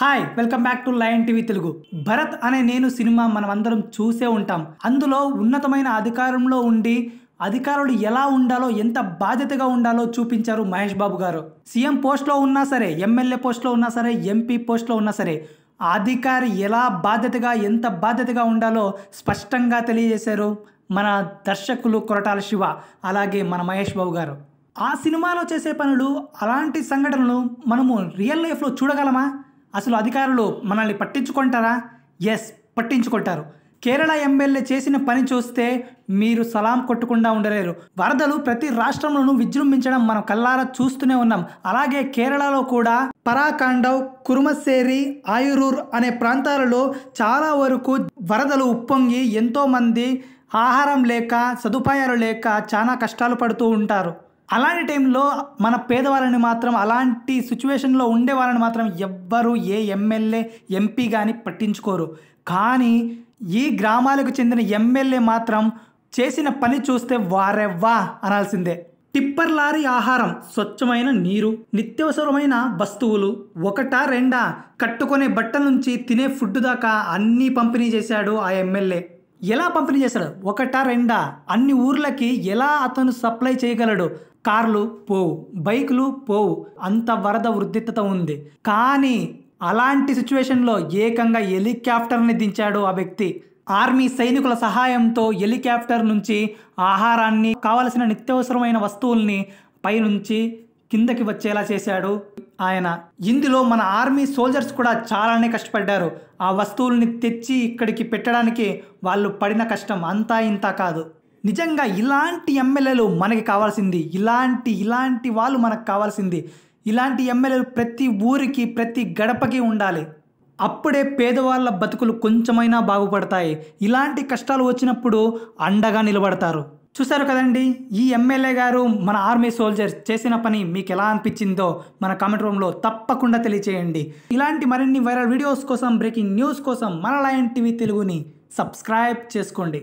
hi welcome back to lion TV Telugu Bharat Ane Nenu cinema మనమందరం చూసే ఉంటాం అందులో ఉన్నతమైన అధికారంలో ఉండి అధికారులు ఎలా ఉండాలో ఎంత బాధ్యతగా ఉండాలో చూపించారు మహేష్ బాబు గారు సీఎం పోస్ట్లో ఉన్నా సరే ఎమ్మెల్యే పోస్ట్లో ఉన్నా సరే ఎంపీ పోస్ట్లో ఉన్నా సరే అధికారి ఎలా బాధ్యతగా ఎంత బాధ్యతగా ఉండాలో స్పష్టంగా తెలియజేశారు మన దర్శకులు కొరటాల శివ అలాగే మన మహేష్ బాబు గారు ఆ సినిమాలో చేసే పనులు అలాంటి సంఘటనలు మనము రియల్ లైఫ్లో చూడగలమా అసలు అధికారులు మనల్ని పట్టించుకుంటారా ఎస్ పట్టించుకుంటారు కేరళ ఎమ్మెల్యే చేసిన పని చూస్తే మీరు సలాం కొట్టకుండా ఉండలేరు వరదలు ప్రతి రాష్ట్రంలోనూ విజృంభించడం మనం కల్లారా చూస్తూనే ఉన్నాం అలాగే కేరళలో కూడా పరాకాండవ్ కురుమస్సేరి ఆయురూర్ అనే ప్రాంతాలలో చాలా వరకు వరదలు ఉప్పొంగి ఎంతోమంది ఆహారం లేక సదుపాయాలు లేక చాలా కష్టాలు పడుతూ ఉంటారు అలాంటి టైంలో మన పేదవాళ్ళని మాత్రం అలాంటి సిచ్యువేషన్లో ఉండేవాళ్ళని మాత్రం ఎవ్వరూ ఏ ఎమ్మెల్యే ఎంపీ కానీ పట్టించుకోరు కానీ ఈ గ్రామాలకు చెందిన ఎమ్మెల్యే మాత్రం చేసిన పని చూస్తే వారెవ్వా అనాల్సిందే టిప్పర్ లారీ ఆహారం స్వచ్ఛమైన నీరు నిత్యవసరమైన వస్తువులు ఒకటా రెండా కట్టుకునే బట్ట నుంచి తినే ఫుడ్ దాకా అన్నీ పంపిణీ చేశాడు ఆ ఎమ్మెల్యే ఎలా పంపిణీ చేశాడు ఒకటా రెండా అన్ని ఊర్లకి ఎలా అతను సప్లై చేయగలడు కార్లు పోవు బైకులు పోవు అంత వరద ఉద్రిక్తత ఉంది కానీ అలాంటి సిచ్యువేషన్లో ఏకంగా హెలికాప్టర్ని దించాడు ఆ వ్యక్తి ఆర్మీ సైనికుల సహాయంతో హెలికాప్టర్ నుంచి ఆహారాన్ని కావలసిన నిత్యవసరమైన వస్తువుల్ని పైనుంచి కిందకి వచ్చేలా చేశాడు ఆయన ఇందులో మన ఆర్మీ సోల్జర్స్ కూడా చాలానే కష్టపడ్డారు ఆ వస్తువుల్ని తెచ్చి ఇక్కడికి పెట్టడానికి వాళ్ళు పడిన కష్టం అంతా ఇంత కాదు నిజంగా ఇలాంటి ఎమ్మెల్యేలు మనకి కావాల్సింది ఇలాంటి ఇలాంటి వాళ్ళు మనకు కావాల్సింది ఇలాంటి ఎమ్మెల్యేలు ప్రతి ఊరికి ప్రతి గడపకి ఉండాలి అప్పుడే పేదవాళ్ళ బతుకులు కొంచెమైనా బాగుపడతాయి ఇలాంటి కష్టాలు వచ్చినప్పుడు అండగా నిలబడతారు చూశారు కదండి ఈ ఎమ్మెల్యే గారు మన ఆర్మీ సోల్జర్స్ చేసిన పని మీకు ఎలా అనిపించిందో మన కామెంట్ రూమ్లో తప్పకుండా తెలియచేయండి ఇలాంటి మరిన్ని వైరల్ వీడియోస్ కోసం బ్రేకింగ్ న్యూస్ కోసం మన లయన్ టీవీ తెలుగుని సబ్స్క్రైబ్ చేసుకోండి